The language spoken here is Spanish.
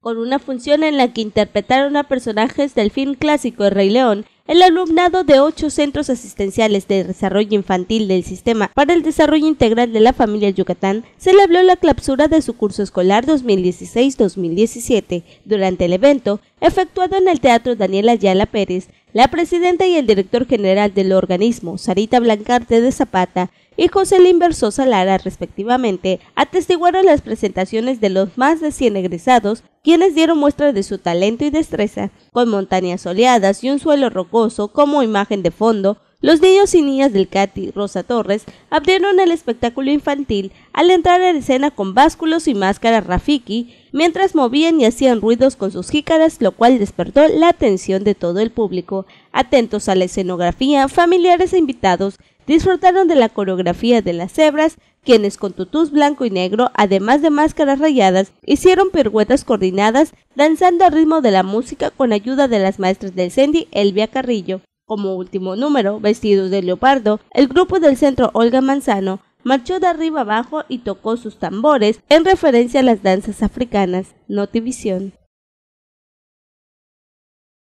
con una función en la que interpretaron a personajes del film clásico El Rey León, el alumnado de ocho centros asistenciales de desarrollo infantil del Sistema para el Desarrollo Integral de la Familia Yucatán celebró la clausura de su curso escolar 2016-2017. Durante el evento, efectuado en el Teatro Daniel Ayala Pérez, la presidenta y el director general del organismo, Sarita Blancarte de Zapata, y José Limber Sosa Lara, respectivamente, atestiguaron las presentaciones de los más de 100 egresados, quienes dieron muestra de su talento y destreza, con montañas soleadas y un suelo rocoso como imagen de fondo, los niños y niñas del Cati Rosa Torres abrieron el espectáculo infantil al entrar en escena con básculos y máscaras Rafiki, mientras movían y hacían ruidos con sus jícaras, lo cual despertó la atención de todo el público. Atentos a la escenografía, familiares e invitados disfrutaron de la coreografía de las cebras, quienes con tutús blanco y negro, además de máscaras rayadas, hicieron piruetas coordinadas, danzando al ritmo de la música con ayuda de las maestras del Cendi Elvia Carrillo como último número, vestidos de leopardo, el grupo del centro Olga Manzano marchó de arriba abajo y tocó sus tambores en referencia a las danzas africanas. Notivisión.